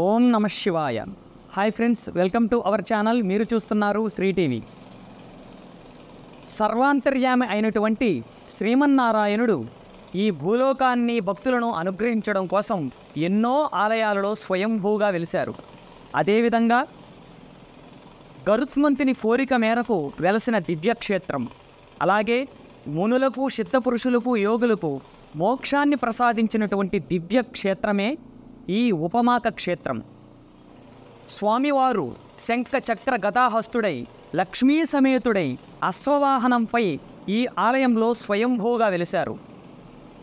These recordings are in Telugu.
ఓం నమ శివాయ hi friends welcome to our channel మీరు చూస్తున్నారు శ్రీ టీవీ సర్వాంతర్యామి అయినటువంటి శ్రీమన్నారాయణుడు ఈ భూలోకాన్ని భక్తులను అనుగ్రహించడం కోసం ఎన్నో ఆలయాలలో స్వయంభూగా వెలిశారు అదేవిధంగా గరుత్మంతిని కోరిక మేరకు వెలసిన దివ్యక్షేత్రం అలాగే మునులకు సిద్ధపురుషులకు యోగులకు మోక్షాన్ని ప్రసాదించినటువంటి దివ్యక్షేత్రమే ఈ ఉపమాక క్షేత్రం స్వామివారు శంఖ చక్ర గతాహస్తుడై లక్ష్మీ సమేతుడై అశ్వవాహనంపై ఈ ఆలయంలో స్వయంభూగా వెలిశారు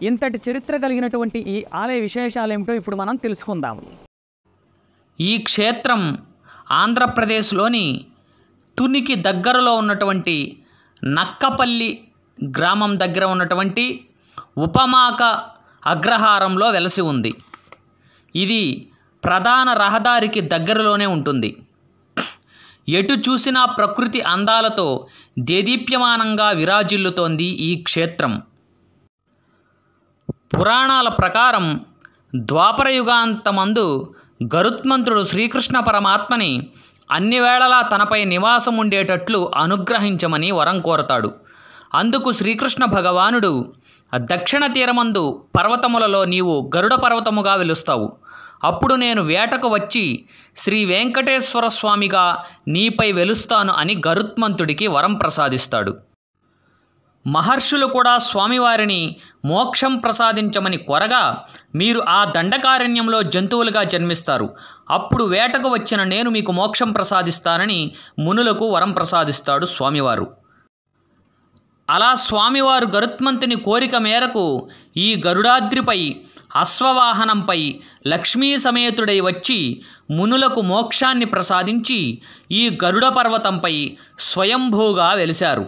ఇంతటి చరిత్ర కలిగినటువంటి ఈ ఆలయ విశేషాలేమిటో ఇప్పుడు మనం తెలుసుకుందాము ఈ క్షేత్రం ఆంధ్రప్రదేశ్లోని తునికి దగ్గరలో ఉన్నటువంటి నక్కపల్లి గ్రామం దగ్గర ఉన్నటువంటి ఉపమాక అగ్రహారంలో వెలసి ఉంది ఇది ప్రధాన రహదారికి దగ్గరలోనే ఉంటుంది ఎటు చూసినా ప్రకృతి అందాలతో దేదీప్యమానంగా విరాజిల్లుతోంది ఈ క్షేత్రం పురాణాల ప్రకారం ద్వాపరయుగాంతమందు గరుత్మంతుడు శ్రీకృష్ణ పరమాత్మని అన్ని వేళలా తనపై నివాసం ఉండేటట్లు అనుగ్రహించమని వరం కోరతాడు అందుకు శ్రీకృష్ణ భగవానుడు దక్షిణ తీరమందు పర్వతములలో నీవు గరుడ పర్వతముగా వెలుస్తావు అప్పుడు నేను వేటకు వచ్చి శ్రీ వెంకటేశ్వర స్వామిగా నీపై వెలుస్తాను అని గరుత్మంతుడికి వరం ప్రసాదిస్తాడు మహర్షులు కూడా స్వామివారిని మోక్షం ప్రసాదించమని కొరగా మీరు ఆ దండకారణ్యంలో జంతువులుగా జన్మిస్తారు అప్పుడు వేటకు వచ్చిన నేను మీకు మోక్షం ప్రసాదిస్తానని మునులకు వరం ప్రసాదిస్తాడు స్వామివారు అలా స్వామివారు గరుత్మంతుని కోరిక మేరకు ఈ గరుడాద్రిపై అశ్వవాహనంపై లక్ష్మీ సమేతుడై వచ్చి మునులకు మోక్షాన్ని ప్రసాదించి ఈ గరుడ పర్వతంపై స్వయంభూగా వెలిశారు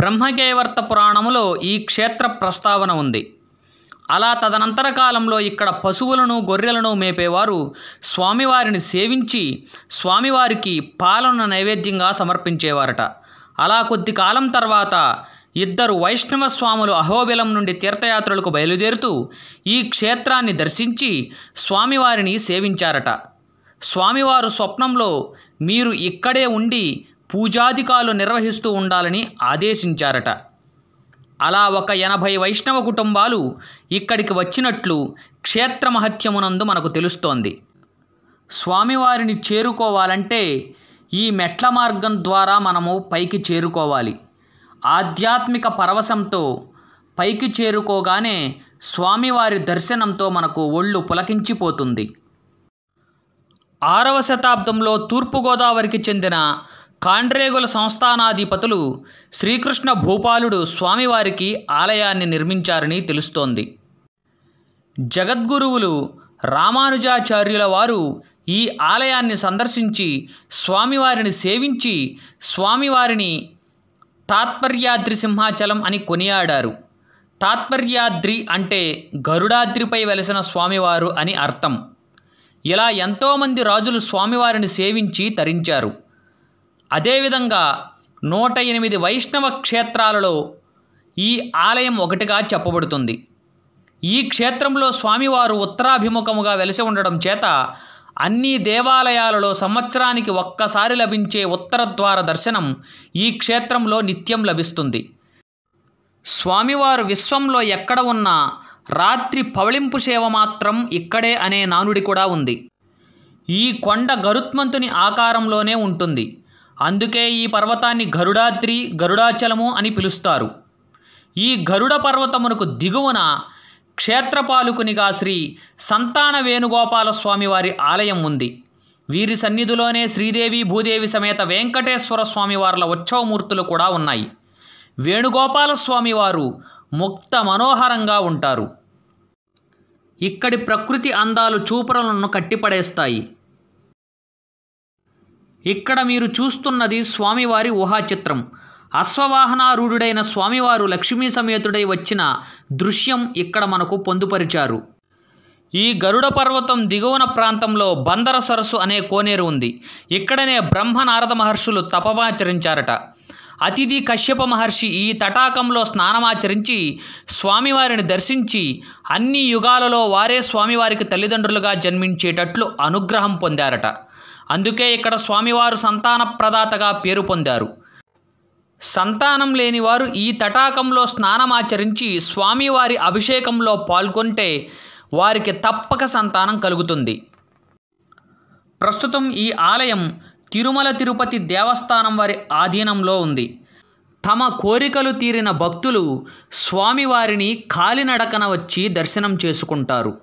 బ్రహ్మకేవర్త పురాణములో ఈ క్షేత్ర ప్రస్తావన ఉంది అలా తదనంతర కాలంలో ఇక్కడ పశువులను గొర్రెలను మేపేవారు స్వామివారిని సేవించి స్వామివారికి పాలన నైవేద్యంగా సమర్పించేవారట అలా కొద్ది కాలం తర్వాత ఇద్దరు వైష్ణవ స్వాములు అహోబిలం నుండి తీర్థయాత్రలకు బయలుదేరుతూ ఈ క్షేత్రాన్ని దర్శించి స్వామివారిని సేవించారట స్వామివారు స్వప్నంలో మీరు ఇక్కడే ఉండి పూజాధికాలు నిర్వహిస్తూ ఉండాలని ఆదేశించారట అలా ఒక ఎనభై వైష్ణవ కుటుంబాలు ఇక్కడికి వచ్చినట్లు క్షేత్రమహత్యమునందు మనకు తెలుస్తోంది స్వామివారిని చేరుకోవాలంటే ఈ మెట్ల మార్గం ద్వారా మనము పైకి చేరుకోవాలి ఆధ్యాత్మిక పరవశంతో పైకి చేరుకోగానే స్వామివారి దర్శనంతో మనకు ఒళ్ళు పులకించిపోతుంది ఆరవ శతాబ్దంలో తూర్పుగోదావరికి చెందిన కాండ్రేగుల సంస్థానాధిపతులు శ్రీకృష్ణ భూపాలుడు స్వామివారికి ఆలయాన్ని నిర్మించారని తెలుస్తోంది జగద్గురువులు రామానుజాచార్యుల వారు ఈ ఆలయాన్ని సందర్శించి స్వామివారిని సేవించి స్వామివారిని తాత్పర్యాద్రి సింహాచలం అని కొనియాడారు తాత్పర్యాద్రి అంటే గరుడాద్రిపై వెలసిన స్వామివారు అని అర్థం ఇలా ఎంతోమంది రాజులు స్వామివారిని సేవించి తరించారు అదేవిధంగా నూట ఎనిమిది వైష్ణవ క్షేత్రాలలో ఈ ఆలయం ఒకటిగా చెప్పబడుతుంది ఈ క్షేత్రంలో స్వామివారు ఉత్తరాభిముఖముగా వెలసి ఉండడం చేత అన్ని దేవాలయాలలో సంవత్సరానికి ఒక్కసారి లభించే ఉత్తరద్వార దర్శనం ఈ క్షేత్రంలో నిత్యం లభిస్తుంది స్వామివారు విశ్వంలో ఎక్కడ ఉన్నా రాత్రి పవళింపు సేవ మాత్రం ఇక్కడే అనే నానుడి కూడా ఉంది ఈ కొండ గరుత్మంతుని ఆకారంలోనే ఉంటుంది అందుకే ఈ పర్వతాన్ని గరుడాద్రి గరుడాచలము అని పిలుస్తారు ఈ గరుడ పర్వతమునకు దిగువన క్షేత్రపాలకునిగా శ్రీ సంతాన వేణుగోపాల స్వామి వారి ఆలయం ఉంది వీరి సన్నిధిలోనే శ్రీదేవి భూదేవి సమేత వెంకటేశ్వర స్వామివార్ల ఉత్సవమూర్తులు కూడా ఉన్నాయి వేణుగోపాల స్వామివారు ముక్త మనోహరంగా ఉంటారు ఇక్కడి ప్రకృతి అందాలు చూపురలను కట్టిపడేస్తాయి ఇక్కడ మీరు చూస్తున్నది స్వామివారి ఊహాచిత్రం అశ్వవాహనారూఢుడైన స్వామివారు లక్ష్మీ సమేతుడై వచ్చిన దృశ్యం ఇక్కడ మనకు పొందుపరిచారు ఈ గరుడ పర్వతం దిగువన ప్రాంతంలో బందర సరస్సు అనే కోనేరు ఉంది ఇక్కడనే బ్రహ్మ నారద మహర్షులు తపమాచరించారట అతిథి కశ్యప మహర్షి ఈ తటాకంలో స్నానమాచరించి స్వామివారిని దర్శించి అన్ని యుగాలలో వారే స్వామివారికి తల్లిదండ్రులుగా జన్మించేటట్లు అనుగ్రహం పొందారట అందుకే ఇక్కడ స్వామివారు సంతాన ప్రదాతగా పేరు పొందారు సంతానం లేనివారు ఈ తటాకంలో స్నానమాచరించి స్వామివారి అభిషేకంలో పాల్గొంటే వారికి తప్పక సంతానం కలుగుతుంది ప్రస్తుతం ఈ ఆలయం తిరుమల తిరుపతి దేవస్థానం వారి ఆధీనంలో ఉంది తమ కోరికలు తీరిన భక్తులు స్వామివారిని కాలినడకన వచ్చి దర్శనం చేసుకుంటారు